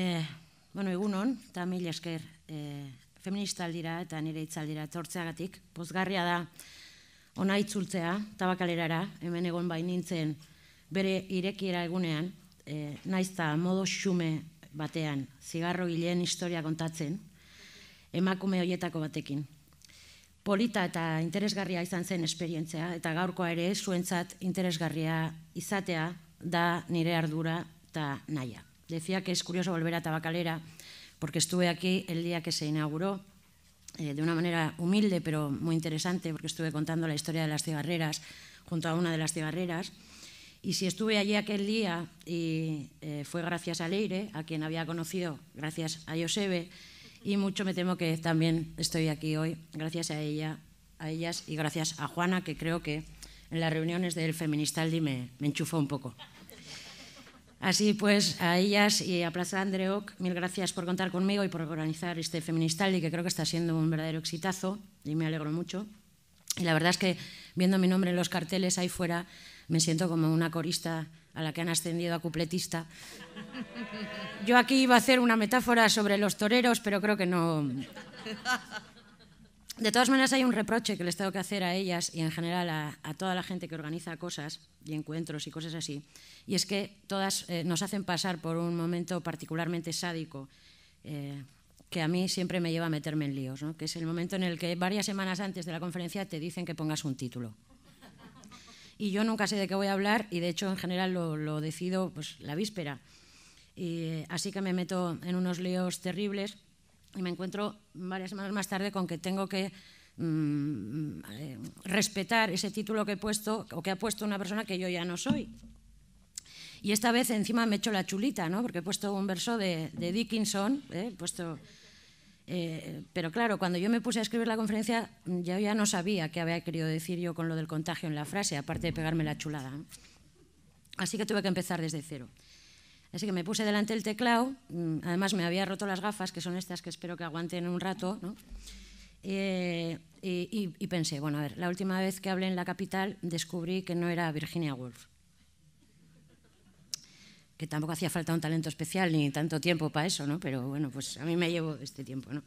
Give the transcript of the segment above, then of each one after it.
Eh, bueno, egun eta mil esker eh, feminista aldira eta nire itzaldira txortzeagatik, Pozgarria da ona itzultzea, tabakalerara, hemen egon bain nintzen bere irekiera egunean, eh, naiz naizta modo xume batean, zigarro gileen historia kontatzen, emakume hoietako batekin. Polita eta interesgarria izan zen esperientzea, eta gaurkoa ere zuentzat interesgarria izatea da nire ardura eta nahiak. Decía que es curioso volver a Tabacalera porque estuve aquí el día que se inauguró eh, de una manera humilde pero muy interesante porque estuve contando la historia de las cigarreras junto a una de las cigarreras. Y si estuve allí aquel día y eh, fue gracias a Leire, a quien había conocido gracias a Josebe, y mucho me temo que también estoy aquí hoy gracias a ella, a ellas y gracias a Juana, que creo que en las reuniones del Feministaldi me enchufó un poco. Así pues, a ellas y a Plaza Andreoc, mil gracias por contar conmigo y por organizar este feministal y que creo que está siendo un verdadero exitazo y me alegro mucho. Y la verdad es que viendo mi nombre en los carteles ahí fuera, me siento como una corista a la que han ascendido a cupletista. Yo aquí iba a hacer una metáfora sobre los toreros, pero creo que no, de todas maneras, hay un reproche que les tengo que hacer a ellas y en general a, toda la gente que organiza cosas y encuentros y cosas así, y es que todas eh, nos hacen pasar por un momento particularmente sádico. Eh, que a mí siempre me lleva a meterme en líos, ¿no? que es el momento en el que varias semanas antes de la conferencia te dicen que pongas un título. Y yo nunca sé de qué voy a hablar y de hecho en general lo, decido pues, la víspera. Y, eh, así que me meto en unos líos terribles y me encuentro varias semanas más tarde con que tengo que mm, respetar ese título que he puesto o que ha puesto una persona que yo ya no soy. Y esta vez encima me he hecho la chulita, ¿no? porque he puesto un verso de, Dickinson, ¿eh? eh, pero claro, cuando yo me puse a escribir la conferencia, yo ya no sabía qué había querido decir yo con lo del contagio en la frase, aparte de pegarme la chulada. Así que tuve que empezar desde cero. Así que me puse delante del teclado, mm, además me había roto las gafas, que son estas que espero que aguanten un rato, ¿no? Eh, y, pensé, bueno, a ver, la última vez que hablé en la capital descubrí que no era Virginia Woolf, que tampoco hacía falta un talento especial ni tanto tiempo para eso, ¿no? Pero bueno, pues a mí me llevo este tiempo, ¿no?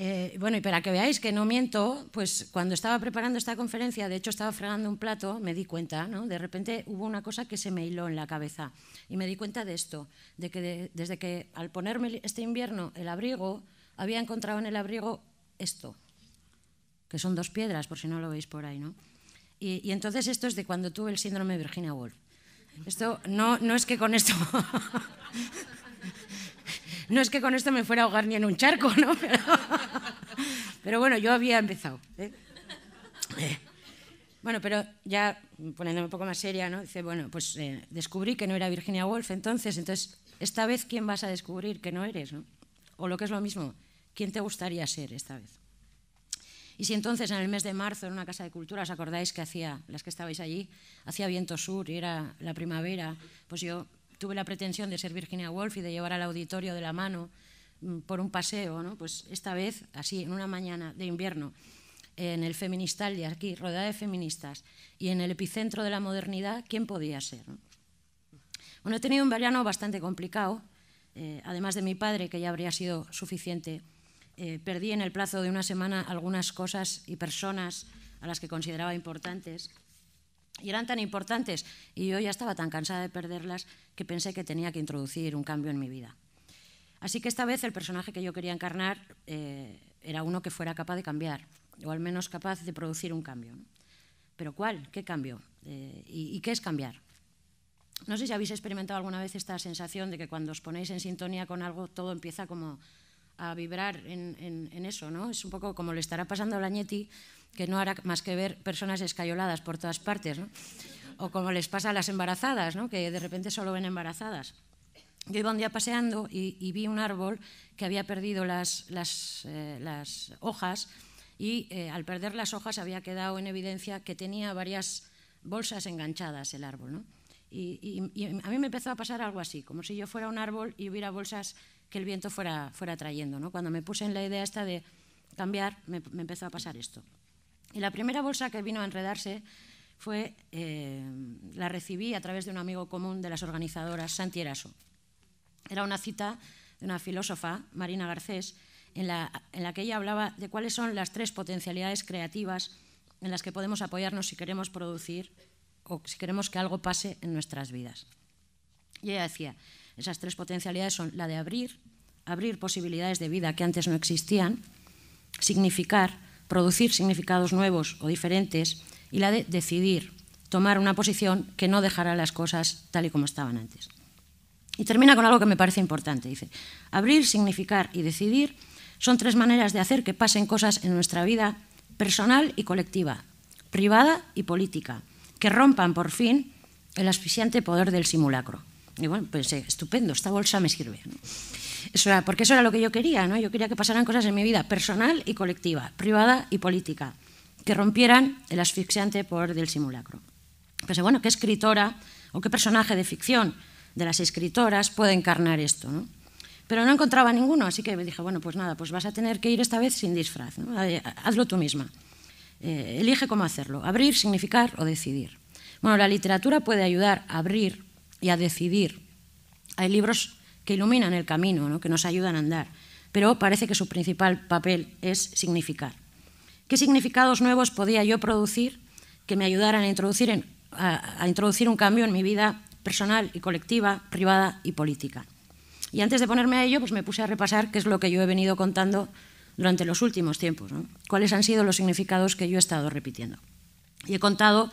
Eh, bueno, y para que veáis que no miento, pues cuando estaba preparando esta conferencia, de hecho estaba fregando un plato, me di cuenta, ¿no? De repente hubo una cosa que se me hiló en la cabeza y me di cuenta de esto, de que desde que al ponerme este invierno el abrigo, había encontrado en el abrigo esto, que son dos piedras, por si no lo veis por ahí, ¿no? Y, y entonces esto es de cuando tuve el síndrome de Virginia Woolf. Esto no, no es que con esto... No es que con esto me fuera a ahogar ni en un charco, ¿no? Pero, bueno, yo había empezado. ¿eh? Eh, bueno, pero ya poniéndome un poco más seria, ¿no? Dice, bueno, pues eh, descubrí que no era Virginia Woolf entonces, entonces, esta vez, ¿quién vas a descubrir que no eres? O lo que es lo mismo, ¿quién te gustaría ser esta vez? Y si entonces en el mes de marzo en una casa de cultura os acordáis que hacía, las que estabais allí, hacía viento sur y era la primavera, pues yo tuve la pretensión de ser Virginia Woolf y de llevar al auditorio de la mano mm, por un paseo, ¿no? pues esta vez, así, en una mañana de invierno, en el feministal de aquí, rodeada de feministas, y en el epicentro de la modernidad, ¿quién podía ser? Bueno, he tenido un verano bastante complicado, eh, además de mi padre, que ya habría sido suficiente. Eh, perdí en el plazo de una semana algunas cosas y personas a las que consideraba importantes y eran tan importantes y yo ya estaba tan cansada de perderlas que pensé que tenía que introducir un cambio en mi vida. Así que esta vez el personaje que yo quería encarnar eh, era uno que fuera capaz de cambiar, o al menos capaz de producir un cambio. ¿Pero cuál? ¿Qué cambio? Eh, y, qué es cambiar? No sé si habéis experimentado alguna vez esta sensación de que cuando os ponéis en sintonía con algo todo empieza como a vibrar en, eso, ¿no? Es un poco como le estará pasando a Lañetti, que no hará más que ver personas escayoladas por todas partes, ¿no? o como les pasa a las embarazadas, ¿no? que de repente solo ven embarazadas. Yo iba un día paseando y, vi un árbol que había perdido las, eh, hojas y eh, al perder las hojas había quedado en evidencia que tenía varias bolsas enganchadas el árbol. ¿no? Y, a mí me empezó a pasar algo así, como si yo fuera un árbol y hubiera bolsas que el viento fuera, trayendo. ¿no? Cuando me puse en la idea esta de cambiar, me empezó a pasar esto. Y la primera bolsa que vino a enredarse fue, eh, la recibí a través de un amigo común de las organizadoras, Santi Eraso. Era una cita de una filósofa, Marina Garcés, en la, en la que ella hablaba de cuáles son las tres potencialidades creativas en las que podemos apoyarnos si queremos producir o si queremos que algo pase en nuestras vidas. Y ella decía, esas tres potencialidades son la de abrir, abrir posibilidades de vida que antes no existían, significar, producir significados nuevos o diferentes y la de decidir tomar una posición que no dejará las cosas tal y como estaban antes. Y termina con algo que me parece importante. Dice, abrir, significar y decidir son tres maneras de hacer que pasen cosas en nuestra vida personal y colectiva, privada y política, que rompan por fin el asfixiante poder del simulacro. Y bueno, pensé, estupendo, esta bolsa me sirve. ¿no? Eso era, porque eso era lo que yo quería, ¿no? Yo quería que pasaran cosas en mi vida personal y colectiva, privada y política, que rompieran el asfixiante poder del simulacro. Pensé, bueno, ¿qué escritora o qué personaje de ficción de las escritoras puede encarnar esto, ¿no? Pero no encontraba ninguno, así que me dije, bueno, pues nada, pues vas a tener que ir esta vez sin disfraz, ¿no? hazlo tú misma. Eh, elige cómo hacerlo, abrir, significar o decidir. Bueno, la literatura puede ayudar a abrir y a decidir. Hay libros que iluminan el camino, ¿no? que nos ayudan a andar, pero parece que su principal papel es significar. ¿Qué significados nuevos podía yo producir que me ayudaran a introducir, a, introducir un cambio en mi vida personal y colectiva, privada y política? Y antes de ponerme a ello, pues me puse a repasar qué es lo que yo he venido contando durante los últimos tiempos, cuáles han sido los significados que yo he estado repitiendo. Y he contado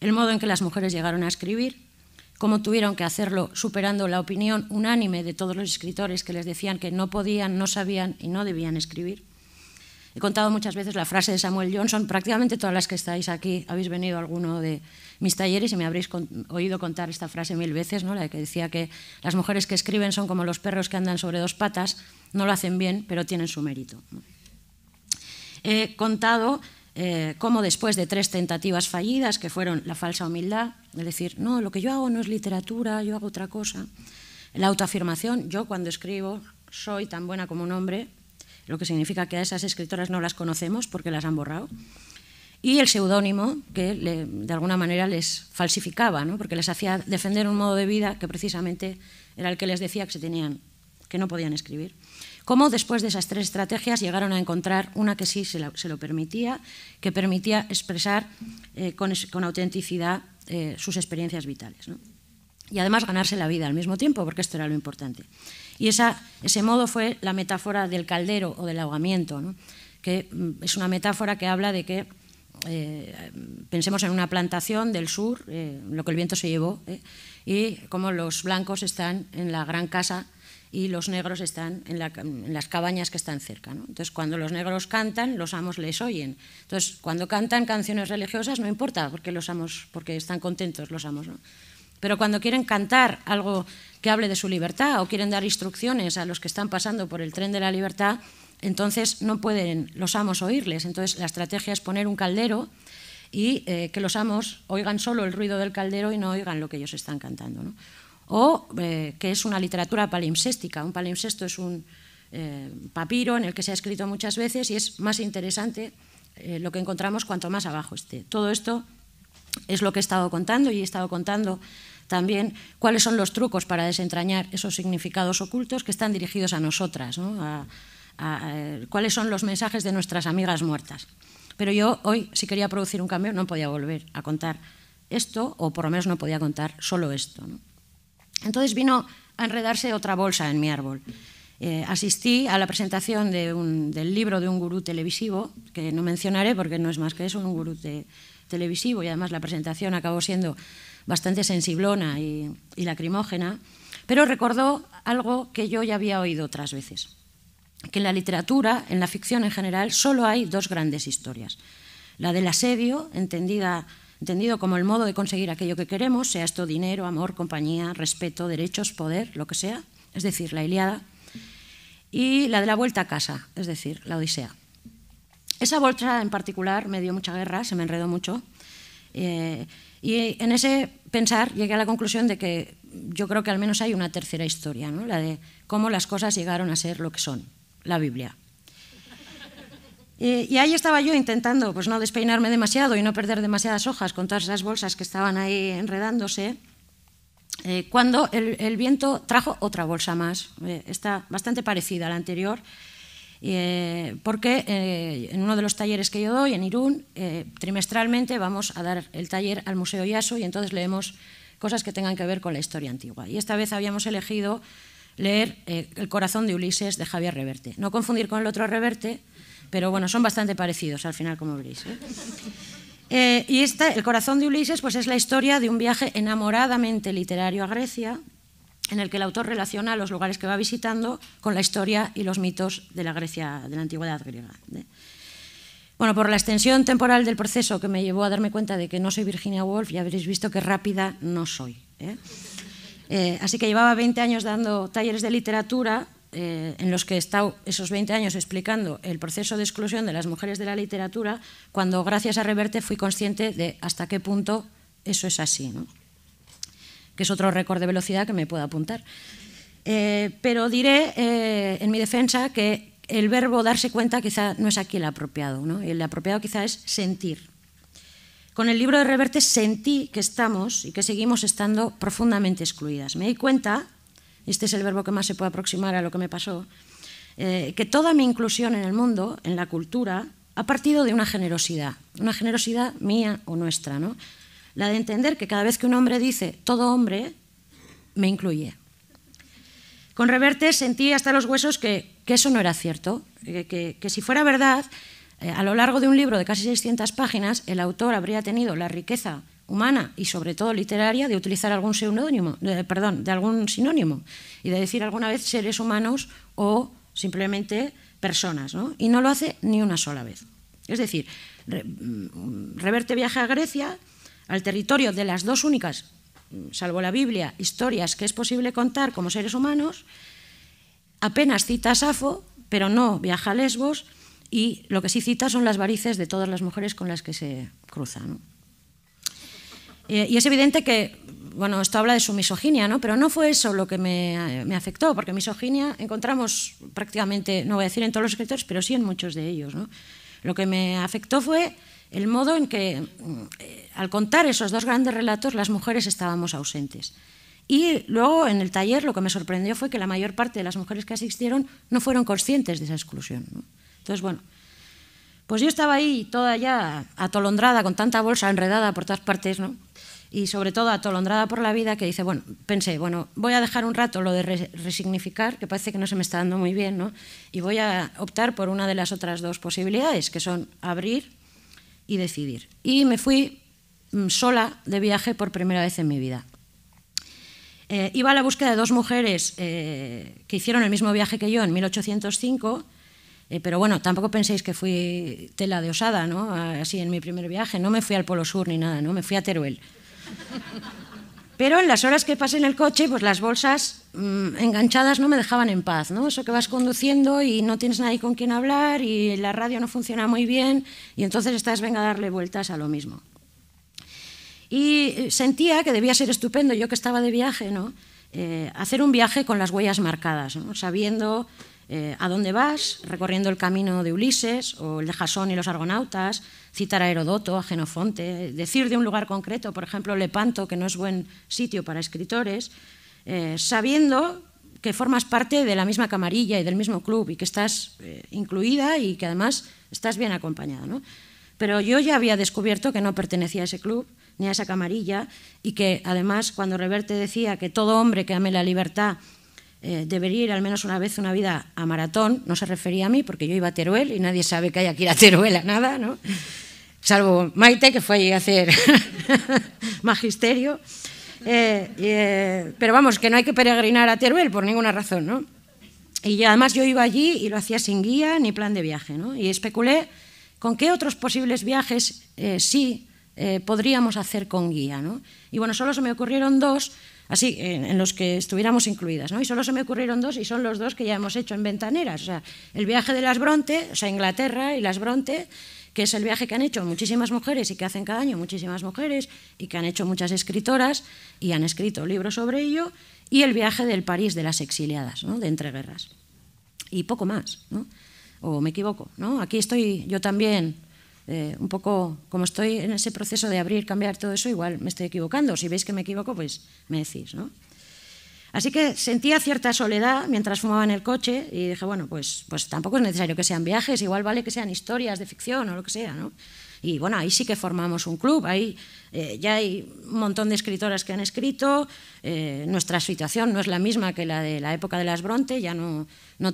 el modo en que las mujeres llegaron a escribir, cómo tuvieron que hacerlo superando la opinión unánime de todos los escritores que les decían que no podían, no sabían y no debían escribir. He contado muchas veces la frase de Samuel Johnson, prácticamente todas las que estáis aquí habéis venido a alguno de mis talleres y me habréis oído contar esta frase mil veces, ¿no? la que decía que las mujeres que escriben son como los perros que andan sobre dos patas, no lo hacen bien, pero tienen su mérito. He contado eh, como después de tres tentativas fallidas, que fueron la falsa humildad, es decir, no, lo que yo hago no es literatura, yo hago otra cosa, la autoafirmación, yo cuando escribo soy tan buena como un hombre, lo que significa que a esas escritoras no las conocemos porque las han borrado, y el seudónimo que de alguna manera les falsificaba, ¿no? porque les hacía defender un modo de vida que precisamente era el que les decía que tenían, que no podían escribir cómo después de esas tres estrategias llegaron a encontrar una que sí se, lo permitía, que permitía expresar eh, con, autenticidad eh, sus experiencias vitales. Y además ganarse la vida al mismo tiempo, porque esto era lo importante. Y ese modo fue la metáfora del caldero o del ahogamiento, que mm, es una metáfora que habla de que eh, pensemos en una plantación del sur, lo que el viento se llevó, y cómo los blancos están en la gran casa y los negros están en, las cabañas que están cerca. ¿no? Entonces, cuando los negros cantan, los amos les oyen. Entonces, cuando cantan canciones religiosas, no importa, porque los amos, porque están contentos los amos. ¿no? Pero cuando quieren cantar algo que hable de su libertad o quieren dar instrucciones a los que están pasando por el tren de la libertad, entonces no pueden los amos oírles. Entonces, la estrategia es poner un caldero y eh, que los amos oigan solo el ruido del caldero y no oigan lo que ellos están cantando. ¿no? o eh, que es una literatura palimpséstica. Un palimpsesto es un eh, papiro en el que se ha escrito muchas veces y es más interesante eh, lo que encontramos cuanto más abajo esté. Todo esto es lo que he estado contando y he estado contando también cuáles son los trucos para desentrañar esos significados ocultos que están dirigidos a nosotras, cuáles son los mensajes de nuestras amigas muertas. Pero yo hoy, si quería producir un cambio, no podía volver a contar esto, o por lo menos no podía contar solo esto. ¿no? Entonces vino a enredarse otra bolsa en mi árbol. Eh, asistí a la presentación del libro de un gurú televisivo, que no mencionaré porque no es más que eso, un gurú televisivo, y además la presentación acabó siendo bastante sensiblona y lacrimógena, pero recordó algo que yo ya había oído otras veces, que en la literatura, en la ficción en general, solo hay dos grandes historias. La del asedio, entendida entendido como el modo de conseguir aquello que queremos, sea esto dinero, amor, compañía, respeto, derechos, poder, lo que sea, es decir, la Iliada, y la de la vuelta a casa, es decir, la Odisea. Esa bolsa en particular me dio mucha guerra, se me enredó mucho, eh, y en ese pensar llegué a la conclusión de que yo creo que al menos hay una tercera historia, ¿no? la de cómo las cosas llegaron a ser lo que son, la Biblia. Eh, y ahí estaba yo intentando pues, no despeinarme demasiado y no perder demasiadas hojas con todas esas bolsas que estaban ahí enredándose, eh, cuando el, viento trajo otra bolsa más, eh, está bastante parecida a la anterior, porque en uno de los talleres que yo doy, en Irún, trimestralmente vamos a dar el taller al Museo Yasu y entonces leemos cosas que tengan que ver con la historia antigua. Y esta vez habíamos elegido leer El corazón de Ulises de Javier Reverte. No confundir con el otro Reverte, pero bueno, son bastante parecidos al final, como veréis. ¿eh? Eh, y este El corazón de Ulises pues es la historia de un viaje enamoradamente literario a Grecia, en el que el autor relaciona los lugares que va visitando con la historia y los mitos de la Grecia, de la antigüedad griega. ¿eh? Bueno, por la extensión temporal del proceso que me llevó a darme cuenta de que no soy Virginia Woolf, ya habréis visto que rápida no soy. así que llevaba 20 años dando talleres de literatura eh, en los que he estado esos 20 años explicando el proceso de exclusión de las mujeres de la literatura, cuando gracias a Reverte fui consciente de hasta qué punto eso es así, que es otro récord de velocidad que me puedo apuntar. Eh, pero diré eh, en mi defensa que el verbo darse cuenta quizá no es aquí el apropiado, ¿no? el apropiado quizá es sentir. Con el libro de Reverte sentí que estamos y que seguimos estando profundamente excluidas. Me di cuenta este es el verbo que más se puede aproximar a lo que me pasó, eh, que toda mi inclusión en el mundo, en la cultura, ha partido de una generosidad, una generosidad mía o nuestra, ¿no? La de entender que cada vez que un hombre dice todo hombre, me incluye. Con Reverte sentí hasta los huesos que, eso no era cierto, eh, que, si fuera verdad, eh, a lo largo de un libro de casi 600 páginas, el autor habría tenido la riqueza humana y sobre todo literaria de utilizar algún de algún sinónimo y de decir alguna vez seres humanos o simplemente personas, Y no lo hace ni una sola vez. Es decir, mm, Reverte viaje a Grecia, al territorio de las dos únicas, mm, salvo la Biblia, historias que es posible contar como seres humanos, apenas cita a Safo, pero no viaja a Lesbos y lo que sí cita son las varices de todas las mujeres con las que se cruza. Eh, y es evidente que, bueno, esto habla de su misoginia, ¿no? Pero no fue eso lo que me, afectó, porque misoginia encontramos prácticamente, no voy a decir en todos los escritores, pero sí en muchos de ellos, ¿no? Lo que me afectó fue el modo en que, eh, al contar esos dos grandes relatos, las mujeres estábamos ausentes. Y luego en el taller lo que me sorprendió fue que la mayor parte de las mujeres que asistieron no fueron conscientes de esa exclusión. Entonces, bueno, pues yo estaba ahí toda ya atolondrada, con tanta bolsa enredada por todas partes, ¿no? y sobre todo atolondrada por la vida que dice, bueno, pensé, bueno, voy a dejar un rato lo de resignificar, que parece que no se me está dando muy bien, ¿no? Y voy a optar por una de las otras dos posibilidades, que son abrir y decidir. Y me fui mm, sola de viaje por primera vez en mi vida. Eh, iba a la búsqueda de dos mujeres eh, que hicieron el mismo viaje que yo en 1805, eh, pero bueno, tampoco penséis que fui tela de osada, ¿no? Así en mi primer viaje, no me fui al Polo Sur ni nada, ¿no? Me fui a Teruel. Pero en las horas que pasé en el coche, pues las bolsas mm, enganchadas no me dejaban en paz, ¿no? Eso que vas conduciendo y no tienes nadie con quien hablar y la radio no funciona muy bien y entonces estás venga a darle vueltas a lo mismo. Y eh, sentía que debía ser estupendo, yo que estaba de viaje, ¿no? Eh, hacer un viaje con las huellas marcadas, ¿no? sabiendo eh, ¿A dónde vas? Recorriendo el camino de Ulises o el de Jasón y los argonautas, citar a Herodoto, a Genofonte, decir de un lugar concreto, por ejemplo, Lepanto, que no es buen sitio para escritores, eh, sabiendo que formas parte de la misma camarilla y del mismo club y que estás eh, incluida y que además estás bien acompañada. ¿no? Pero yo ya había descubierto que no pertenecía a ese club ni a esa camarilla y que además cuando Reverte decía que todo hombre que ame la libertad eh, debería ir al menos una vez una vida a maratón, no se refería a mí porque yo iba a Teruel y nadie sabe que haya que ir a Teruel a nada, ¿no? Salvo Maite, que fue allí a hacer magisterio. Eh, eh, pero vamos, que no hay que peregrinar a Teruel por ninguna razón, ¿no? Y además yo iba allí y lo hacía sin guía ni plan de viaje, ¿no? Y especulé con qué otros posibles viajes sí podríamos hacer con guía, Y bueno, solo se me ocurrieron dos así, en, los que estuviéramos incluidas. ¿no? Y solo se me ocurrieron dos y son los dos que ya hemos hecho en Ventaneras. O sea, el viaje de las Bronte, o sea, Inglaterra y las Bronte, que es el viaje que han hecho muchísimas mujeres y que hacen cada año muchísimas mujeres y que han hecho muchas escritoras y han escrito libros sobre ello, y el viaje del París de las exiliadas, ¿no? de entreguerras. Y poco más, ¿no? O me equivoco, ¿no? Aquí estoy yo también eh, un poco, como estoy en ese proceso de abrir, cambiar todo eso, igual me estoy equivocando. Si veis que me equivoco, pues me decís, ¿no? Así que sentía cierta soledad mientras fumaba en el coche y dije, bueno, pues, pues tampoco es necesario que sean viajes, igual vale que sean historias de ficción o lo que sea, ¿no? Y bueno, ahí sí que formamos un club, ahí eh, ya hay un montón de escritoras que han escrito, eh, nuestra situación no es la misma que la de la época de las Bronte, ya no,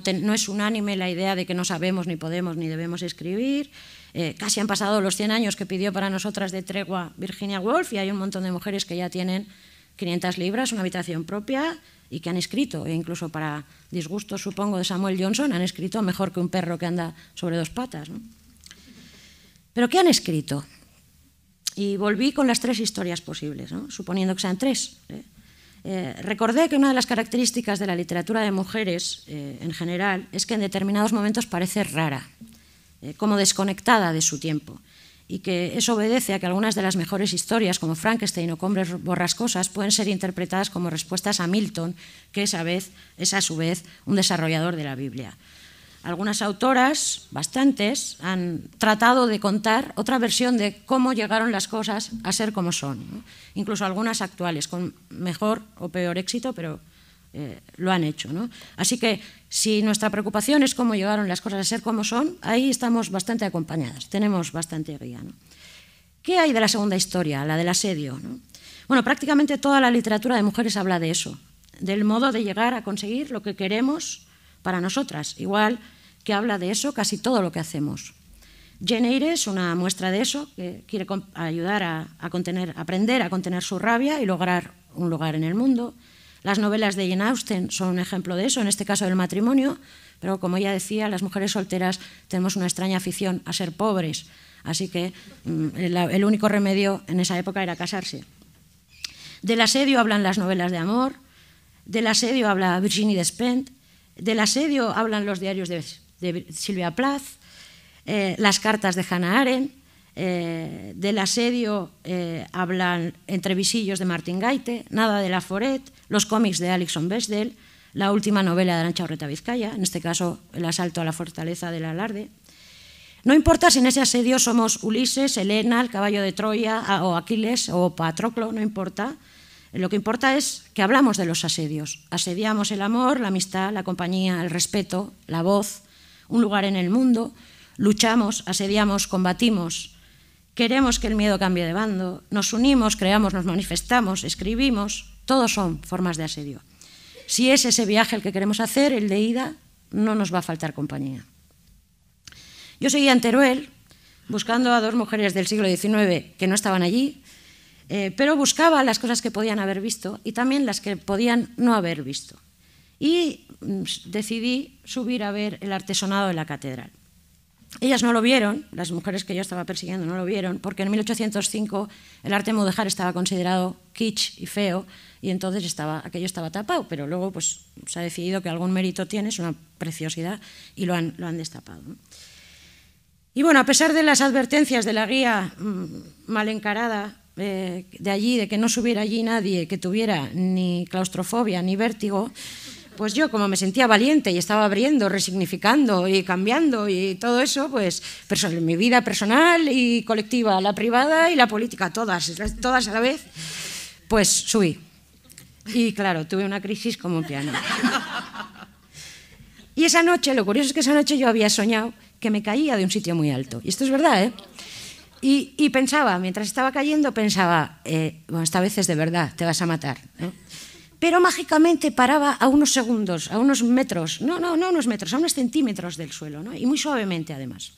es unánime la idea de que no sabemos, ni podemos, ni debemos escribir. Eh, casi han pasado los 100 años que pidió para nosotras de tregua Virginia Woolf y hay un montón de mujeres que ya tienen 500 libras, una habitación propia y que han escrito, e incluso para disgusto, supongo, de Samuel Johnson, han escrito mejor que un perro que anda sobre dos patas. ¿Pero qué han escrito? Y volví con las tres historias posibles, suponiendo que sean tres. ¿eh? Eh, recordé que una de las características de la literatura de mujeres eh, en general es que en determinados momentos parece rara, como desconectada de su tiempo, y que eso obedece a que algunas de las mejores historias, como Frankenstein o Cumbres borrascosas, pueden ser interpretadas como respuestas a Milton, que esa vez, es a su vez un desarrollador de la Biblia. Algunas autoras, bastantes, han tratado de contar otra versión de cómo llegaron las cosas a ser como son. Incluso algunas actuales, con mejor o peor éxito, pero eh, lo han hecho. Así que si nuestra preocupación es cómo llegaron las cosas a ser como son, ahí estamos bastante acompañadas, tenemos bastante guía. ¿Qué hay de la segunda historia, la del asedio? Bueno, prácticamente toda la literatura de mujeres habla de eso, del modo de llegar a conseguir lo que queremos para nosotras. Igual que habla de eso casi todo lo que hacemos. Jane Eyre es una muestra de eso, que quiere ayudar a, contener, aprender a contener su rabia y lograr un lugar en el mundo. Las novelas de Jane Austen son un ejemplo de eso, en este caso del matrimonio, pero como ya decía, las mujeres solteras tenemos una extraña afición a ser pobres, así que mm, el único remedio en esa época era casarse. Del asedio hablan las novelas de amor, del asedio habla Virginie Despentes, del asedio hablan los diarios de de Silvia Plath, eh, las cartas de Hannah Arendt, eh, del asedio eh, hablan entrevisillos de Martín Gaite, Nada de la Foret, los cómics de Alexon Besdel, la última novela de Arancha Orreta Vizcaya, en este caso El asalto a la fortaleza de la alarde. No importa si en ese asedio somos Ulises, Helena, el caballo de Troya o Aquiles o Patroclo, no importa. Lo que importa es que hablamos de los asedios. Asediamos el amor, la amistad, la compañía, el respeto, la voz, un lugar en el mundo, luchamos, asediamos, combatimos, queremos que el miedo cambie de bando, nos unimos, creamos, nos manifestamos, escribimos, todos son formas de asedio. Si es ese viaje el que queremos hacer, el de ida, no nos va a faltar compañía. Yo seguía en Teruel buscando a dos mujeres del siglo XIX que no estaban allí, eh, pero buscaba las cosas que podían haber visto y también las que podían no haber visto y mm, decidí subir a ver el artesonado de la catedral. Ellas no lo vieron, las mujeres que yo estaba persiguiendo no lo vieron, porque en 1805 el arte mudéjar estaba considerado kitsch y feo y entonces aquello estaba tapado, pero luego pues, se ha decidido que algún mérito tiene, es una preciosidad y lo han, destapado. Y bueno, a pesar de las advertencias de la guía mm, mal encarada eh, de allí, de que no subiera allí nadie que tuviera ni claustrofobia ni vértigo, pues yo como me sentía valiente y estaba abriendo, resignificando y cambiando y todo eso, pues mi vida personal y colectiva, la privada y la política, todas, todas a la vez, pues subí. Y claro, tuve una crisis como un piano. Y esa noche, lo curioso es que esa noche yo había soñado que me caía de un sitio muy alto. Y esto es verdad, ¿eh? Y, pensaba, mientras estaba cayendo, pensaba, eh, bueno, esta vez es de verdad, te vas a matar pero mágicamente paraba a unos segundos, a unos metros, no, no, no unos metros, a unos centímetros del suelo, y muy suavemente además.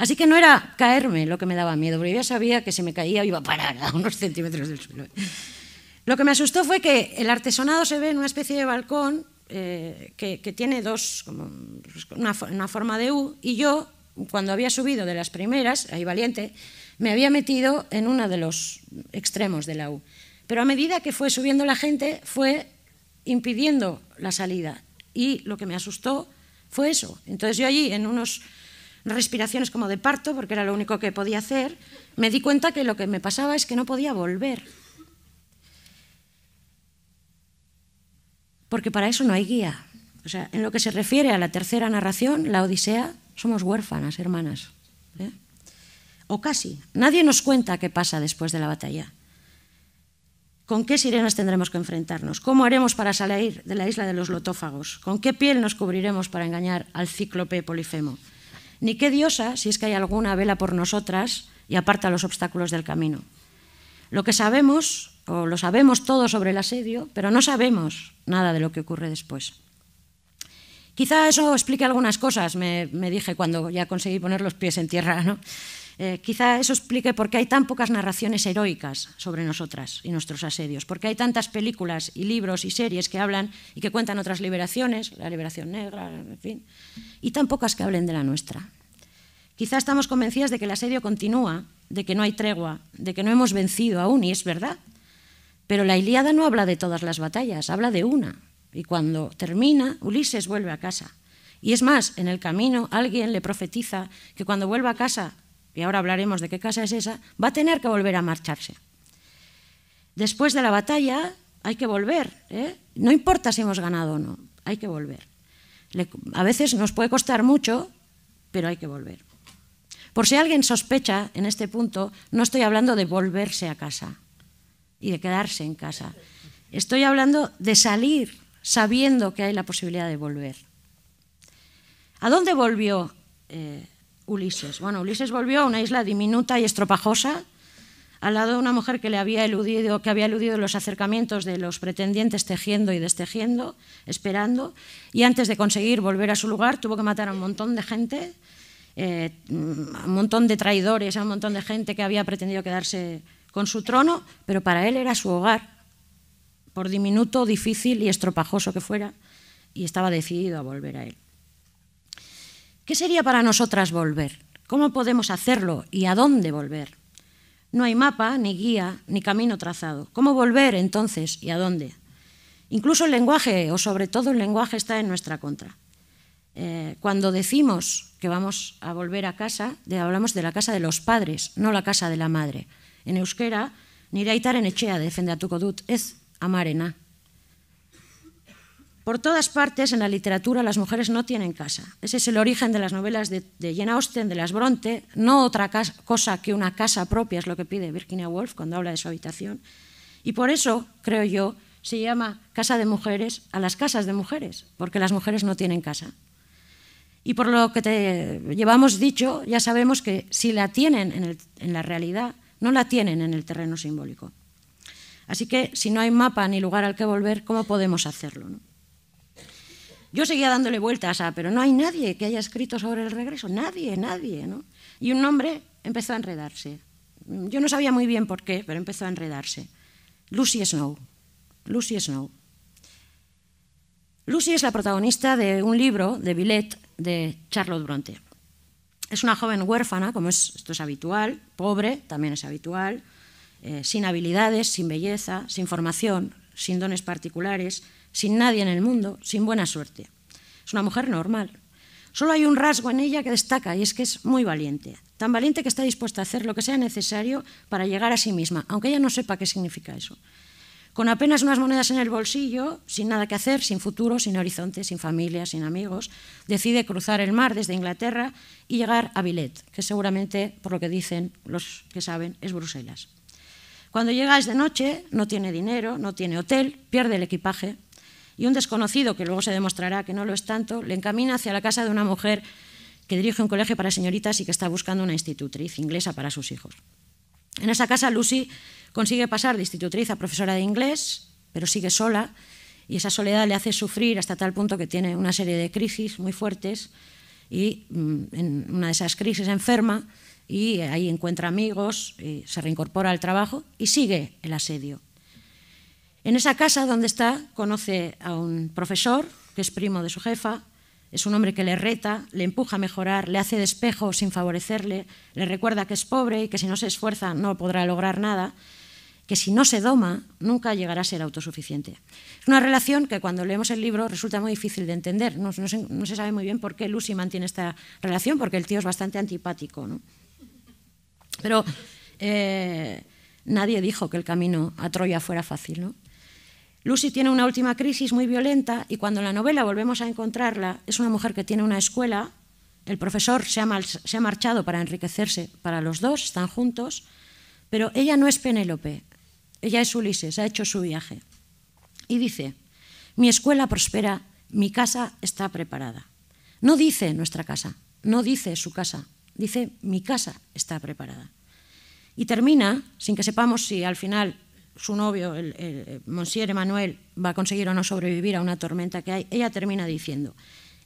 Así que no era caerme lo que me daba miedo, porque ya sabía que si me caía iba a parar a unos centímetros del suelo. Lo que me asustó fue que el artesonado se ve en una especie de balcón eh, que, tiene dos, como una, una, forma de U, y yo, cuando había subido de las primeras, ahí valiente, me había metido en uno de los extremos de la U. Pero a medida que fue subiendo la gente, fue impidiendo la salida. Y lo que me asustó fue eso. Entonces yo allí, en unas respiraciones como de parto, porque era lo único que podía hacer, me di cuenta que lo que me pasaba es que no podía volver. Porque para eso no hay guía. O sea, en lo que se refiere a la tercera narración, la Odisea, somos huérfanas, hermanas. ¿eh? O casi. Nadie nos cuenta qué pasa después de la batalla. ¿Con qué sirenas tendremos que enfrentarnos? ¿Cómo haremos para salir de la isla de los lotófagos? ¿Con qué piel nos cubriremos para engañar al cíclope Polifemo? Ni qué diosa, si es que hay alguna, vela por nosotras y aparta los obstáculos del camino. Lo que sabemos, o lo sabemos todo sobre el asedio, pero no sabemos nada de lo que ocurre después. Quizá eso explique algunas cosas, me, me dije cuando ya conseguí poner los pies en tierra, ¿no? Eh, quizá eso explique por qué hay tan pocas narraciones heroicas sobre nosotras y nuestros asedios, porque hay tantas películas y libros y series que hablan y que cuentan otras liberaciones, la liberación negra, en fin, y tan pocas que hablen de la nuestra. Quizá estamos convencidas de que el asedio continúa, de que no hay tregua, de que no hemos vencido aún, y es verdad. Pero la Ilíada no habla de todas las batallas, habla de una. Y cuando termina, Ulises vuelve a casa. Y es más, en el camino alguien le profetiza que cuando vuelva a casa y ahora hablaremos de qué casa es esa, va a tener que volver a marcharse. Después de la batalla hay que volver, ¿eh? no importa si hemos ganado o no, hay que volver. a veces nos puede costar mucho, pero hay que volver. Por si alguien sospecha en este punto, no estoy hablando de volverse a casa y de quedarse en casa. Estoy hablando de salir sabiendo que hay la posibilidad de volver. ¿A dónde volvió eh, Ulises. Bueno, Ulises volvió a una isla diminuta y estropajosa, al lado de una mujer que le había eludido, que había eludido los acercamientos de los pretendientes tejiendo y destejiendo, esperando, y antes de conseguir volver a su lugar tuvo que matar a un montón de gente, eh, a un montón de traidores, a un montón de gente que había pretendido quedarse con su trono, pero para él era su hogar, por diminuto, difícil y estropajoso que fuera, y estaba decidido a volver a él. ¿Qué sería para nosotras volver? ¿Cómo podemos hacerlo y a dónde volver? No hay mapa, ni guía, ni camino trazado. ¿Cómo volver entonces y a dónde? Incluso el lenguaje, o sobre todo el lenguaje, está en nuestra contra. Eh, cuando decimos que vamos a volver a casa, hablamos de la casa de los padres, no la casa de la madre. En euskera, echea defende a defendatuko dut, ez amarena. Por todas partes, en la literatura, las mujeres no tienen casa. Ese es el origen de las novelas de, de Jane Austen, de las Bronte. No otra cosa que una casa propia es lo que pide Virginia Woolf cuando habla de su habitación. Y por eso, creo yo, se llama casa de mujeres a las casas de mujeres, porque las mujeres no tienen casa. Y por lo que te llevamos dicho, ya sabemos que si la tienen en, en la realidad, no la tienen en el terreno simbólico. Así que si no hay mapa ni lugar al que volver, ¿cómo podemos hacerlo? No? Yo seguía dándole vueltas a, pero no hay nadie que haya escrito sobre el regreso, nadie, nadie, ¿no? Y un nombre empezó a enredarse. Yo no sabía muy bien por qué, pero empezó a enredarse. Lucy Snow. Lucy Snow. Lucy es la protagonista de un libro de billet de Charlotte Bronte. Es una joven huérfana, como es, esto es habitual, pobre, también es habitual, eh, sin habilidades, sin belleza, sin formación, sin dones particulares, sin nadie en el mundo, sin buena suerte. Es una mujer normal. Solo hay un rasgo en ella que destaca y es que es muy valiente. Tan valiente que está dispuesta a hacer lo que sea necesario para llegar a sí misma, aunque ella no sepa qué significa eso. Con apenas unas monedas en el bolsillo, sin nada que hacer, sin futuro, sin horizonte, sin familia, sin amigos, decide cruzar el mar desde Inglaterra y llegar a Billet, que seguramente, por lo que dicen los que saben, es Bruselas. Cuando llega es de noche, no tiene dinero, no tiene hotel, pierde el equipaje, y un desconocido, que luego se demostrará que no lo es tanto, le encamina hacia la casa de una mujer que dirige un colegio para señoritas y que está buscando una institutriz inglesa para sus hijos. En esa casa Lucy consigue pasar de institutriz a profesora de inglés, pero sigue sola y esa soledad le hace sufrir hasta tal punto que tiene una serie de crisis muy fuertes y mm, en una de esas crisis enferma y ahí encuentra amigos, se reincorpora al trabajo y sigue el asedio. En esa casa donde está conoce a un profesor que es primo de su jefa, es un hombre que le reta, le empuja a mejorar, le hace despejo sin favorecerle, le recuerda que es pobre y que si no se esfuerza no podrá lograr nada, que si no se doma nunca llegará a ser autosuficiente. Es una relación que cuando leemos el libro resulta muy difícil de entender. No, se, sabe muy bien por qué Lucy mantiene esta relación, porque el tío es bastante antipático. ¿no? Pero eh, nadie dijo que el camino a Troya fuera fácil. ¿no? Lucy tiene una última crisis muy violenta y cuando en la novela volvemos a encontrarla, es una mujer que tiene una escuela, el profesor se ha, se ha marchado para enriquecerse para los dos, están juntos, pero ella no es Penélope, ella es Ulises, ha hecho su viaje. Y dice, mi escuela prospera, mi casa está preparada. No dice nuestra casa, no dice su casa, dice mi casa está preparada. Y termina, sin que sepamos si al final su novio, el, eh, Monsieur Emmanuel, va a conseguir o no sobrevivir a una tormenta que hay, ella termina diciendo,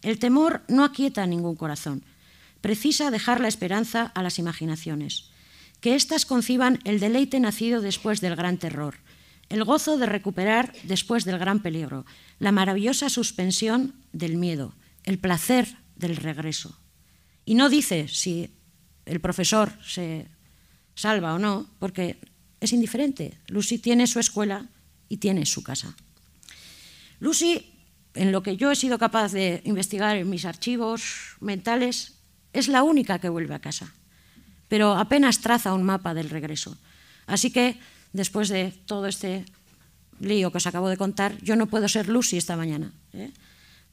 el temor no aquieta ningún corazón, precisa dejar la esperanza a las imaginaciones, que éstas conciban el deleite nacido después del gran terror, el gozo de recuperar después del gran peligro, la maravillosa suspensión del miedo, el placer del regreso. Y no dice si el profesor se salva o no, porque es indiferente. Lucy tiene su escuela y tiene su casa. Lucy, en lo que yo he sido capaz de investigar en mis archivos mentales, es la única que vuelve a casa, pero apenas traza un mapa del regreso. Así que, después de todo este lío que os acabo de contar, yo no puedo ser Lucy esta mañana, ¿eh?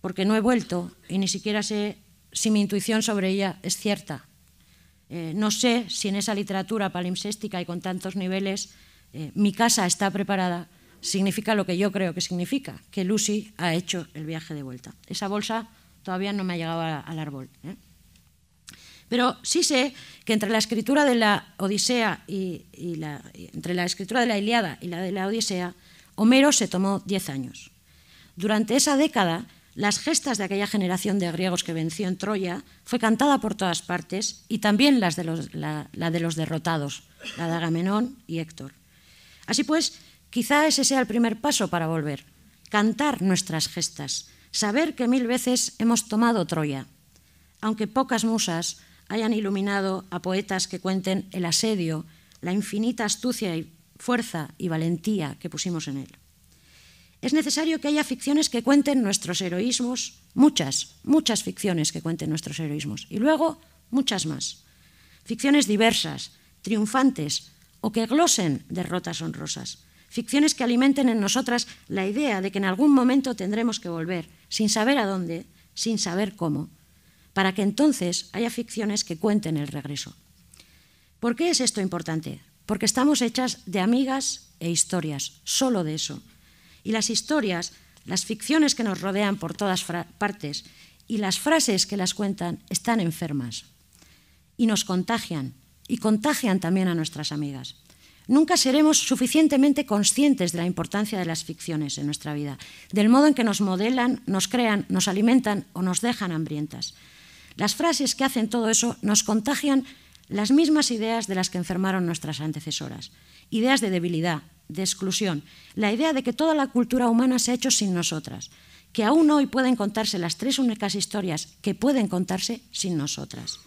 porque no he vuelto y ni siquiera sé si mi intuición sobre ella es cierta. Eh, no sé si en esa literatura palimpséstica y con tantos niveles eh, mi casa está preparada significa lo que yo creo que significa, que Lucy ha hecho el viaje de vuelta. Esa bolsa todavía no me ha llegado al árbol. ¿eh? Pero sí sé que entre la escritura de la Odisea y, entre la escritura de la Iliada y la de la Odisea, Homero se tomó diez años. Durante esa década las gestas de aquella generación de griegos que venció en Troya fue cantada por todas partes y también las de los, la, de los derrotados, la de Agamenón y Héctor. Así pues, quizá ese sea el primer paso para volver, cantar nuestras gestas, saber que mil veces hemos tomado Troya, aunque pocas musas hayan iluminado a poetas que cuenten el asedio, la infinita astucia y fuerza y valentía que pusimos en él. Es necesario que haya ficciones que cuenten nuestros heroísmos, muchas, muchas ficciones que cuenten nuestros heroísmos, y luego muchas más. Ficciones diversas, triunfantes o que glosen derrotas honrosas. Ficciones que alimenten en nosotras la idea de que en algún momento tendremos que volver, sin saber a dónde, sin saber cómo, para que entonces haya ficciones que cuenten el regreso. ¿Por qué es esto importante? Porque estamos hechas de amigas e historias, solo de eso y las historias, las ficciones que nos rodean por todas partes y las frases que las cuentan están enfermas y nos contagian y contagian también a nuestras amigas. Nunca seremos suficientemente conscientes de la importancia de las ficciones en nuestra vida, del modo en que nos modelan, nos crean, nos alimentan o nos dejan hambrientas. Las frases que hacen todo eso nos contagian las mismas ideas de las que enfermaron nuestras antecesoras. Ideas de debilidad, de exclusión, la idea de que toda la cultura humana se ha hecho sin nosotras, que aún hoy pueden contarse las tres únicas historias que pueden contarse sin nosotras.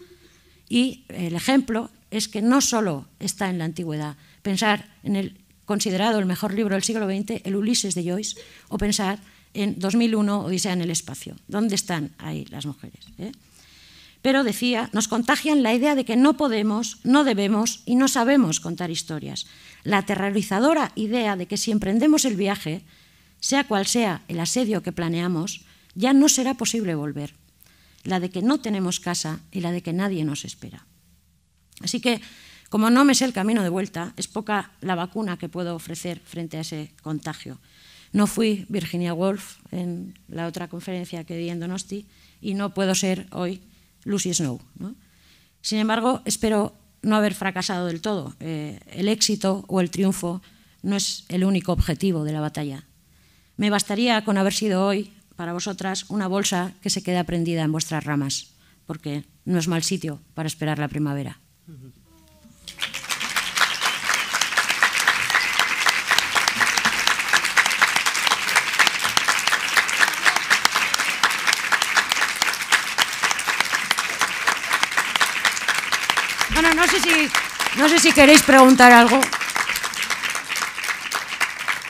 Y el ejemplo es que no solo está en la antigüedad, pensar en el considerado el mejor libro del siglo XX, el Ulises de Joyce, o pensar en 2001, Odisea en el espacio. ¿Dónde están ahí las mujeres? Eh? Pero decía, nos contagian la idea de que no podemos, no debemos y no sabemos contar historias. La aterrorizadora idea de que si emprendemos el viaje, sea cual sea el asedio que planeamos, ya no será posible volver. La de que no tenemos casa y la de que nadie nos espera. Así que, como no me sé el camino de vuelta, es poca la vacuna que puedo ofrecer frente a ese contagio. No fui Virginia Woolf en la otra conferencia que di en Donosti y no puedo ser hoy Lucy Snow. Sin embargo, espero no haber fracasado del todo. Eh, el éxito o el triunfo no es el único objetivo de la batalla. Me bastaría con haber sido hoy, para vosotras, una bolsa que se queda prendida en vuestras ramas, porque no es mal sitio para esperar la primavera. no sé si, no sé si queréis preguntar algo.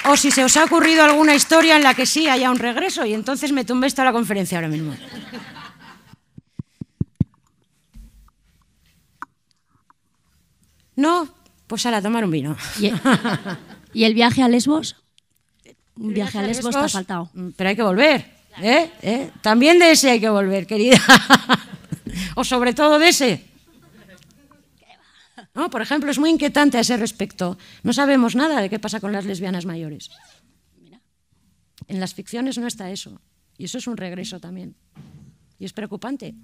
O si se os ha ocurrido alguna historia en la que sí haya un regreso y entonces me tumbe toda la conferencia ahora mismo. No, pues a la tomar un vino. ¿Y el viaje a Lesbos? Un viaje a Lesbos, ha faltado. Mm, pero hay que volver. ¿eh? ¿Eh? También de ese hay que volver, querida. o sobre todo de ese. Por ejemplo, es muy inquietante a ese respecto. No sabemos nada de qué pasa con las lesbianas mayores. En las ficciones no está eso. Y eso es un regreso también. Y es preocupante.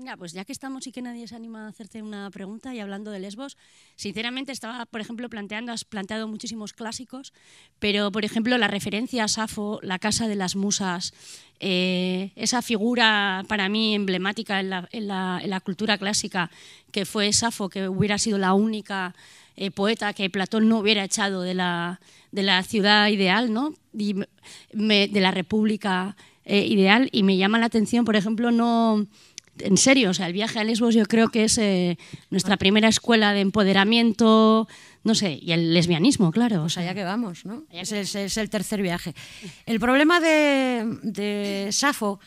Ya, pues ya que estamos y que nadie se anima a hacerte una pregunta y hablando de Lesbos, sinceramente estaba, por ejemplo, planteando, has planteado muchísimos clásicos, pero por ejemplo la referencia a Safo, la casa de las musas, eh, esa figura para mí emblemática en la, cultura clásica, que fue Safo, que hubiera sido la única eh, poeta que Platón no hubiera echado de la, de la ciudad ideal, ¿no? de la república eh, ideal, y me llama la atención, por ejemplo, no en serio, o sea, el viaje a Lesbos yo creo que es eh, nuestra primera escuela de empoderamiento, no sé, y el lesbianismo, claro. sea, ya que vamos, ¿no? Es, es, el tercer viaje. El problema de, de Safo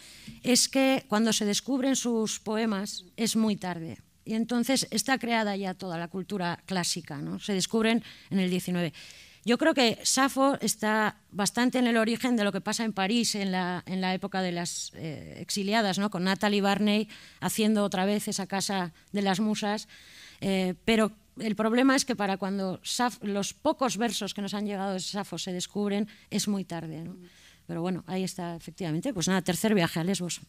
es que cuando se descubren sus poemas es muy tarde. Y entonces está creada ya toda la cultura clásica, ¿no? Se descubren en el 19. Yo creo que Safo está bastante en el origen de lo que pasa en París en la, en época de las eh, exiliadas, con Natalie Barney haciendo otra vez esa casa de las musas. Eh, pero el problema es que para cuando los pocos versos que nos han llegado de Safo se descubren, es muy tarde. ¿no? Pero bueno, ahí está, efectivamente. Pues nada, tercer viaje a Lesbos.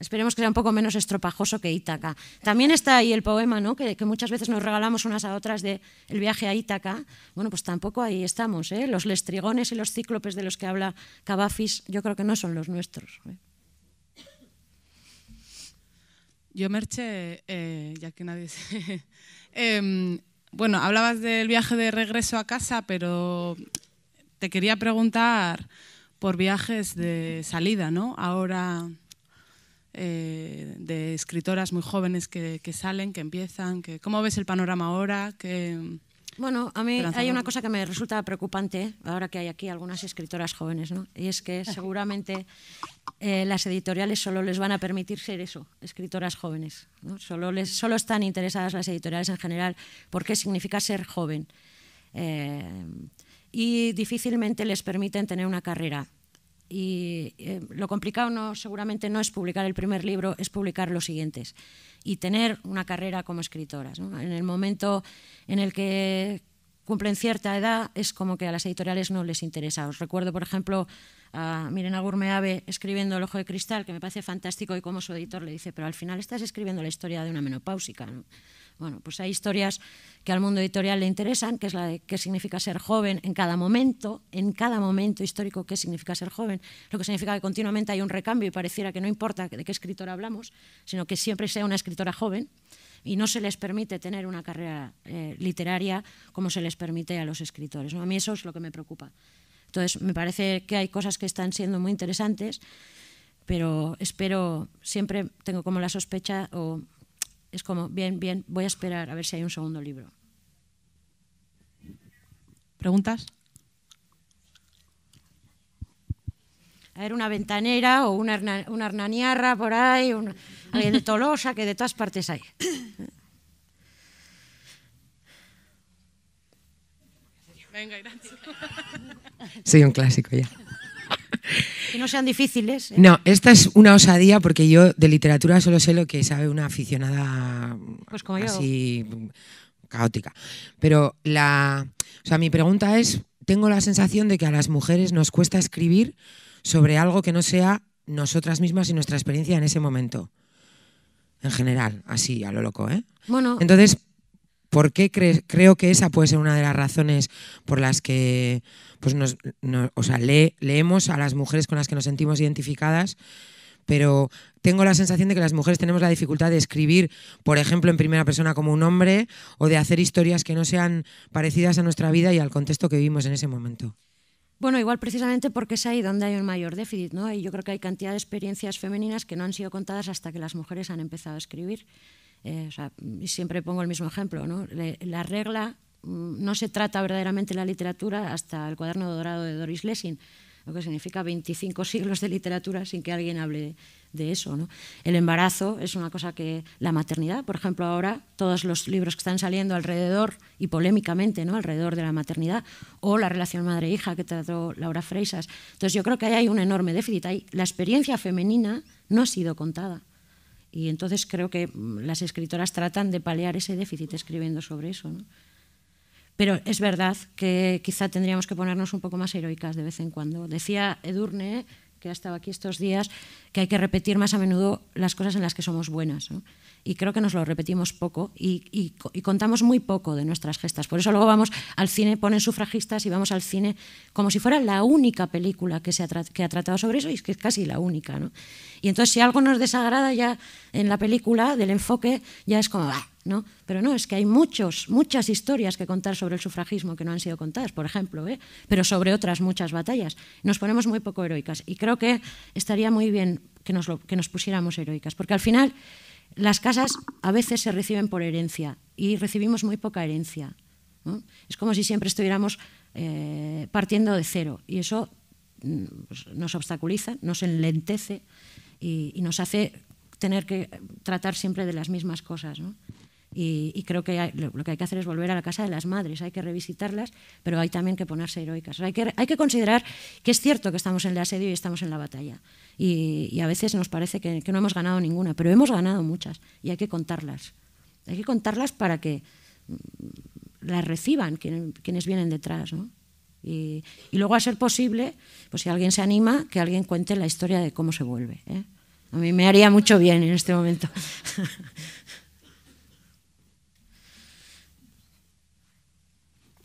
Esperemos que sea un poco menos estropajoso que Ítaca. También está ahí el poema, ¿no? que, muchas veces nos regalamos unas a otras de viaje a Ítaca. Bueno, pues tampoco ahí estamos. ¿eh? Los lestrigones y los cíclopes de los que habla Cavafis yo creo que no son los nuestros. ¿eh? Yo, Merche, eh, ya que nadie em, bueno, hablabas del viaje de regreso a casa, pero te quería preguntar por viajes de salida, ¿no? Ahora eh, de escritoras muy jóvenes que, salen, que empiezan. Que, ¿Cómo ves el panorama ahora? Que, bueno, a mí hay una cosa que me resulta preocupante ahora que hay aquí algunas escritoras jóvenes, ¿no? Y es que seguramente eh, las editoriales solo les van a permitir ser eso, escritoras jóvenes. ¿no? Solo, les, están interesadas las editoriales en general porque significa ser joven. Eh, y difícilmente les permiten tener una carrera y eh, lo complicado no, seguramente no es publicar el primer libro, es publicar los siguientes y tener una carrera como escritoras. En el momento en el que cumplen cierta edad es como que a las editoriales no les interesa. Os recuerdo, por ejemplo, a Mirena Gourmeave escribiendo El ojo de cristal, que me parece fantástico y como su editor le dice, pero al final estás escribiendo la historia de una menopáusica. Bueno, pues hay historias que al mundo editorial le interesan, que es la de qué significa ser joven en cada momento, en cada momento histórico, qué significa ser joven, lo que significa que continuamente hay un recambio y pareciera que no importa de qué escritora hablamos, sino que siempre sea una escritora joven y no se les permite tener una carrera eh, literaria como se les permite a los escritores. A mí eso es lo que me preocupa. Entonces, me parece que hay cosas que están siendo muy interesantes, pero espero, siempre tengo como la sospecha o es como, bien, bien, voy a esperar a ver si hay un segundo libro. ¿Preguntas? A ver, una ventanera o una, hernaniarra por ahí, una, alguien de Tolosa, que de todas partes hay. Venga, gracias. Sí, un clásico ya que no sean difíciles. ¿eh? No, esta es una osadía porque yo de literatura solo sé lo que sabe una aficionada pues así caótica. Pero la, o sea, mi pregunta es, tengo la sensación de que a las mujeres nos cuesta escribir sobre algo que no sea nosotras mismas y nuestra experiencia en ese momento. En general, así, a lo loco, ¿eh? Bueno. Entonces, ¿Por qué creo que esa puede ser una de las razones por las que pues nos, leemos a las mujeres con las que nos sentimos identificadas? Pero tengo la sensación de que las mujeres tenemos la dificultad de escribir, por ejemplo, en primera persona como un hombre, o de hacer historias que no sean parecidas a nuestra vida y al contexto que vivimos en ese momento. Bueno, igual precisamente porque es ahí donde hay un mayor déficit, ¿no? Y yo creo que hay cantidad de experiencias femeninas que no han sido contadas hasta que las mujeres han empezado a escribir. Eh, siempre pongo el mismo ejemplo, La regla mm, no se trata verdaderamente la literatura hasta el cuaderno dorado de Doris Lessing, lo que significa 25 siglos de literatura sin que alguien hable de eso. El embarazo es una cosa que la maternidad, por ejemplo, ahora todos los libros que están saliendo alrededor y polémicamente alrededor de la maternidad o la relación madre-hija que trató Laura Freisas. Entonces yo creo que ahí hay un enorme déficit. la experiencia femenina no ha sido contada. Y entonces creo que mm, las escritoras tratan de paliar ese déficit escribiendo sobre eso. Pero es verdad que quizá tendríamos que ponernos un poco más heroicas de vez en cuando. Decía Edurne que ha estado aquí estos días, que hay que repetir más a menudo las cosas en las que somos buenas. Y creo que nos lo repetimos poco y, contamos muy poco de nuestras gestas. Por eso luego vamos al cine, ponen sufragistas y vamos al cine como si fuera la única película que, se ha, tratado sobre eso y es que es casi la única. ¿no? Y entonces si algo nos desagrada ya en la película del enfoque, ya es como, bah, pero no, es que hay muchos, muchas historias que contar sobre el sufragismo que no han sido contadas, por ejemplo, ¿eh? pero sobre otras muchas batallas. Nos ponemos muy poco heroicas y creo que estaría muy bien que nos, que nos pusiéramos heroicas, porque al final las casas a veces se reciben por herencia y recibimos muy poca herencia. Es como si siempre estuviéramos eh, partiendo de cero y eso mm, pues, nos obstaculiza, nos enlentece y, y, nos hace tener que tratar siempre de las mismas cosas. ¿no? Y, creo que lo que hay que hacer es volver a la casa de las madres, hay que revisitarlas, pero hay también que ponerse heroicas. Hay que, hay que considerar que es cierto que estamos en el asedio y estamos en la batalla. Y, a veces nos parece que, no hemos ganado ninguna, pero hemos ganado muchas y hay que contarlas. Hay que contarlas para que mm, las reciban quienes vienen detrás. Y, luego, a ser posible, pues si alguien se anima, que alguien cuente la historia de cómo se vuelve. ¿eh? A mí me haría mucho bien en este momento.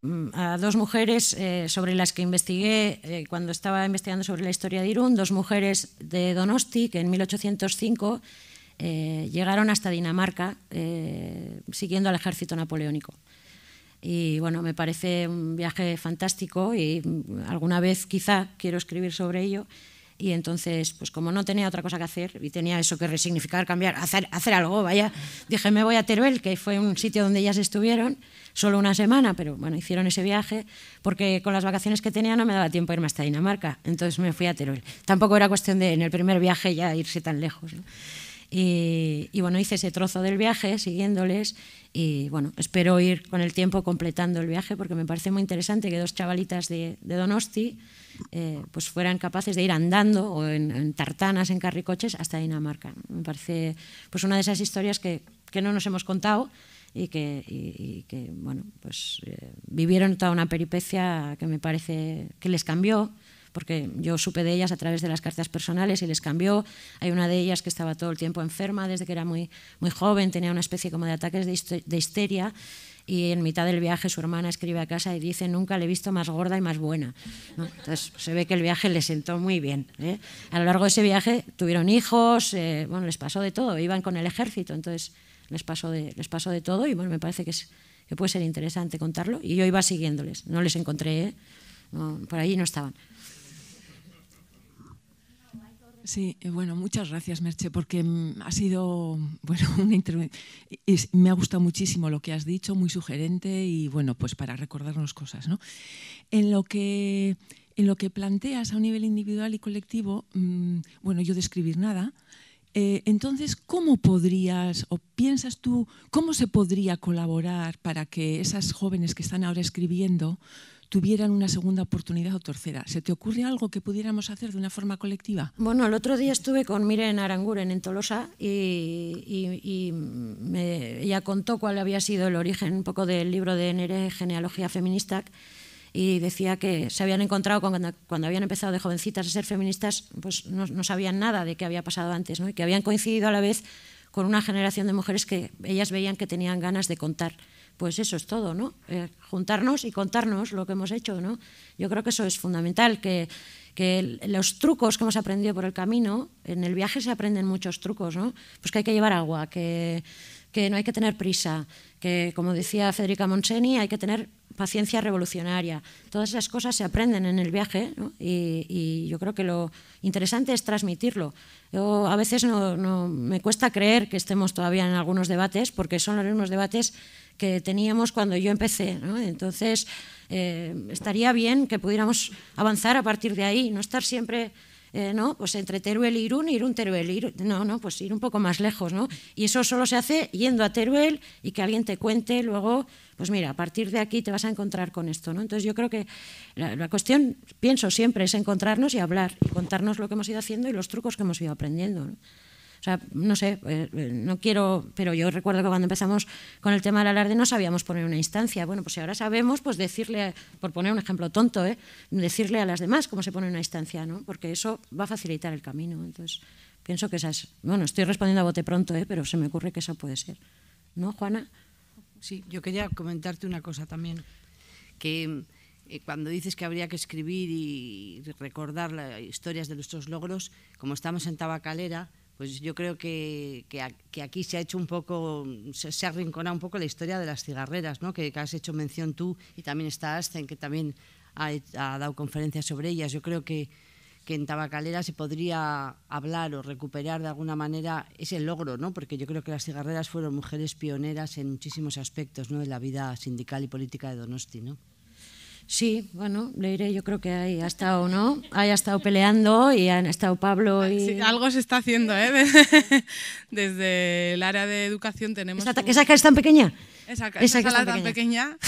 Mm, a dos mujeres eh, sobre las que investigué eh, cuando estaba investigando sobre la historia de Irún, dos mujeres de Donosti que en 1805 eh, llegaron hasta Dinamarca siguiendo al ejército napoleónico. Y bueno, me parece un viaje fantástico y mm, alguna vez quizá quiero escribir sobre ello. Y entonces, pues como no tenía otra cosa que hacer y tenía eso que resignificar, cambiar, hacer, hacer algo, vaya, dije, me voy a Teruel, que fue un sitio donde ellas estuvieron solo una semana, pero bueno, hicieron ese viaje porque con las vacaciones que tenía no me daba tiempo a irme hasta Dinamarca, entonces me fui a Teruel. Tampoco era cuestión de en el primer viaje ya irse tan lejos. Y, bueno, hice ese trozo del viaje siguiéndoles y bueno, espero ir con el tiempo completando el viaje porque me parece muy interesante que dos chavalitas de, Donosti eh, pues fueran capaces de ir andando o en, tartanas, en carricoches hasta Dinamarca. Me parece pues una de esas historias que, que no nos hemos contado y que, bueno, pues eh, vivieron toda una peripecia que me parece que les cambió, porque yo supe de ellas a través de las cartas personales y les cambió. Hay una de ellas que estaba todo el tiempo enferma desde que era muy, muy joven, tenía una especie como de ataques de, histeria y en mitad del viaje su hermana escribe a casa y dice nunca le he visto más gorda y más buena. Entonces se ve que el viaje le sentó muy bien. ¿eh? A lo largo de ese viaje tuvieron hijos, eh, bueno, les pasó de todo, iban con el ejército, entonces les paso de, de todo y bueno, me parece que, puede ser interesante contarlo. Y yo iba siguiéndoles, no les encontré, ¿eh? por allí no estaban. Sí, eh, bueno, muchas gracias, Merche, porque mm, ha sido, bueno, una Me ha gustado muchísimo lo que has dicho, muy sugerente y, bueno, pues para recordarnos cosas, ¿no? En lo que, en lo que planteas a un nivel individual y colectivo, mm, bueno, yo describir nada, eh, entonces, ¿cómo podrías o piensas tú cómo se podría colaborar para que esas jóvenes que están ahora escribiendo tuvieran una segunda oportunidad o tercera. ¿Se te ocurre algo que pudiéramos hacer de una forma colectiva? Bueno, el otro día estuve con Miren Aranguren en Tolosa y, y me, ella contó cuál había sido el origen un poco del libro de Nere Genealogía Feminista y decía que se habían encontrado cuando, habían empezado de jovencitas a ser feministas, pues no, sabían nada de qué había pasado antes ¿no? y que habían coincidido a la vez con una generación de mujeres que ellas veían que tenían ganas de contar. Pues eso es todo, ¿no? Eh, juntarnos y contarnos lo que hemos hecho, ¿no? Yo creo que eso es fundamental, que, los trucos que hemos aprendido por el camino, en el viaje se aprenden muchos trucos, ¿no? Pues que hay que llevar agua, que, que no hay que tener prisa, que como decía Federica Monseni, hay que tener paciencia revolucionaria. Todas esas cosas se aprenden en el viaje y, yo creo que lo interesante es transmitirlo. a veces no, me cuesta creer que estemos todavía en algunos debates porque son los mismos debates que teníamos cuando yo empecé. Entonces, eh, estaría bien que pudiéramos avanzar a partir de ahí, no estar siempre... Eh, ¿no? Pues entre Teruel y e Irún, Irún, Teruel, e no, no, pues ir un poco más lejos, ¿no? Y eso solo se hace yendo a Teruel y que alguien te cuente luego pues mira, a partir de aquí te vas a encontrar con esto. ¿no? Entonces yo creo que la, cuestión, pienso siempre, es encontrarnos y hablar, y contarnos lo que hemos ido haciendo y los trucos que hemos ido aprendiendo. O sea, no sé, eh, eh, no quiero, pero yo recuerdo que cuando empezamos con el tema del alarde no sabíamos poner una instancia. Bueno, pues si ahora sabemos, pues decirle, por poner un ejemplo tonto, ¿eh? decirle a las demás cómo se pone una instancia, ¿no? Porque eso va a facilitar el camino. Entonces, pienso que esa es, bueno, estoy respondiendo a bote pronto, ¿eh? pero se me ocurre que eso puede ser. ¿No, Juana? Sí, yo quería comentarte una cosa también, que eh, cuando dices que habría que escribir y recordar las historias de nuestros logros, como estamos en Tabacalera, pues yo creo que, aquí se ha hecho un poco, se, arrinconado un poco la historia de las cigarreras, ¿no? que, has hecho mención tú y también está Asten, que también ha, dado conferencias sobre ellas. Yo creo que que en Tabacalera se podría hablar o recuperar de alguna manera ese logro, ¿no? porque yo creo que las cigarreras fueron mujeres pioneras en muchísimos aspectos ¿no? de la vida sindical y política de Donosti. Sí, bueno, Leire yo creo que ahí ha estado, ¿no? Ahí ha estado peleando y han estado Pablo y... algo se está haciendo, ¿eh? Desde, el área de educación tenemos... ¿Esa, un... es tan pequeña? Esa, sala tan pequeña.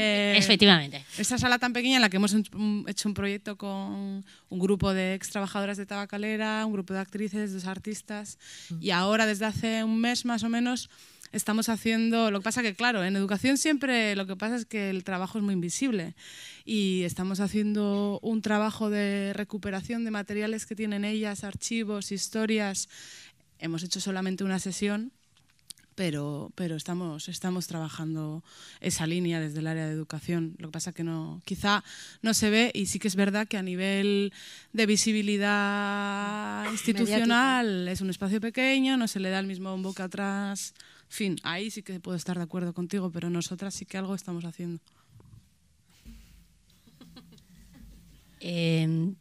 Eh, Efectivamente. Esa sala tan pequeña en la que hemos hecho un proyecto con un grupo de ex trabajadoras de tabacalera, un grupo de actrices, dos artistas, mm. y ahora desde hace un mes más o menos estamos haciendo, lo que pasa que claro, en educación siempre lo que pasa es que el trabajo es muy invisible y estamos haciendo un trabajo de recuperación de materiales que tienen ellas, archivos, historias. Hemos hecho solamente una sesión, pero, pero estamos, estamos trabajando esa línea desde el área de educación. Lo que pasa que no, quizá no se ve y sí que es verdad que a nivel de visibilidad ah, institucional es un espacio pequeño, no se le da el mismo bombo atrás fin, ahí sí que puedo estar de acuerdo contigo, pero nosotras sí que algo estamos haciendo. Em,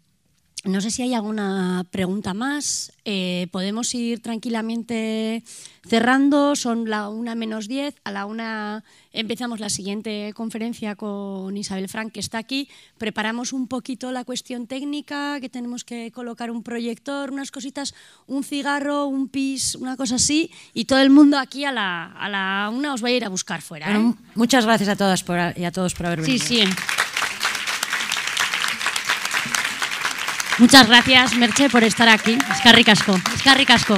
no sé si hay alguna pregunta más. Eh, podemos ir tranquilamente cerrando. Son la una menos diez. A la una empezamos la siguiente conferencia con Isabel Frank, que está aquí. Preparamos un poquito la cuestión técnica, que tenemos que colocar un proyector, unas cositas, un cigarro, un pis, una cosa así. Y todo el mundo aquí a la, una os va a ir a buscar fuera. ¿eh? muchas gracias a todas y a todos por haber venido. Sí, sí. Muchas gracias, Merche, por estar aquí. Escarri Casco. Escarri Casco.